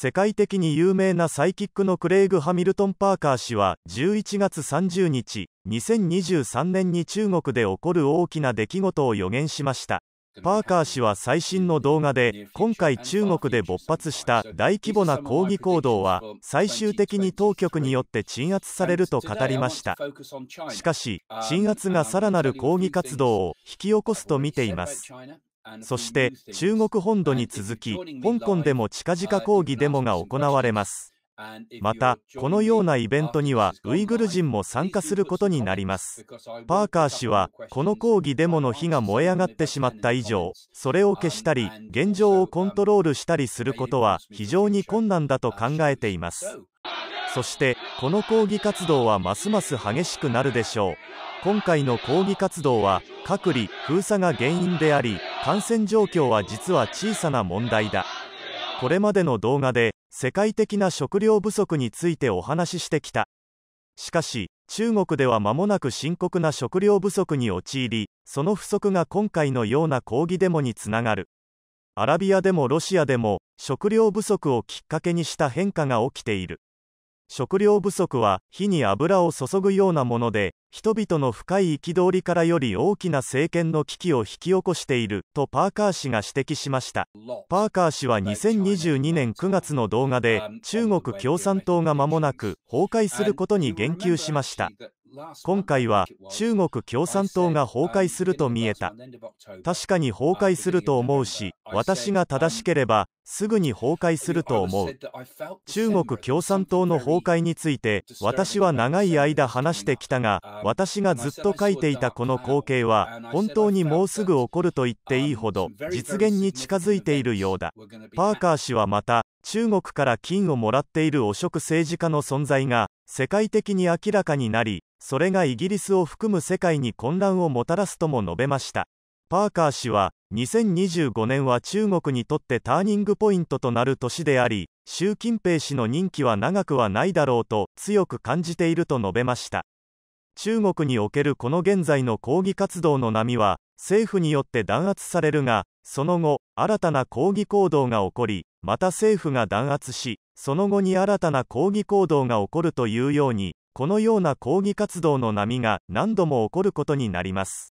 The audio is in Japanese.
世界的に有名なサイキックのクレイグ・ハミルトン・パーカー氏は11月30日2023年に中国で起こる大きな出来事を予言しましたパーカー氏は最新の動画で今回中国で勃発した大規模な抗議行動は最終的に当局によって鎮圧されると語りましたしかし鎮圧がさらなる抗議活動を引き起こすと見ていますそして中国本土に続き香港でも近々抗議デモが行われますまたこのようなイベントにはウイグル人も参加することになりますパーカー氏はこの抗議デモの火が燃え上がってしまった以上それを消したり現状をコントロールしたりすることは非常に困難だと考えていますそしてこの抗議活動はますます激しくなるでしょう今回の抗議活動は隔離封鎖が原因であり感染状況は実は小さな問題だこれまでの動画で世界的な食料不足についてお話ししてきたしかし中国では間もなく深刻な食料不足に陥りその不足が今回のような抗議デモにつながるアラビアでもロシアでも食料不足をきっかけにした変化が起きている食料不足は火に油を注ぐようなもので人々の深い憤りからより大きな政権の危機を引き起こしているとパーカー氏が指摘しましたパーカー氏は2022年9月の動画で中国共産党が間もなく崩壊することに言及しました今回は中国共産党が崩壊すると見えた確かに崩壊すると思うし私が正しければすぐに崩壊すると思う中国共産党の崩壊について私は長い間話してきたが私がずっと書いていたこの光景は本当にもうすぐ起こると言っていいほど実現に近づいているようだパーカー氏はまた中国から金をもらっている汚職政治家の存在が世界的に明らかになりそれがイギリスを含む世界に混乱をもたらすとも述べましたパーカー氏は2025年は中国にとってターニングポイントとなる年であり習近平氏の任期は長くはないだろうと強く感じていると述べました中国におけるこの現在の抗議活動の波は政府によって弾圧されるがその後新たな抗議行動が起こりまた政府が弾圧しその後に新たな抗議行動が起こるというようにこのような抗議活動の波が何度も起こることになります。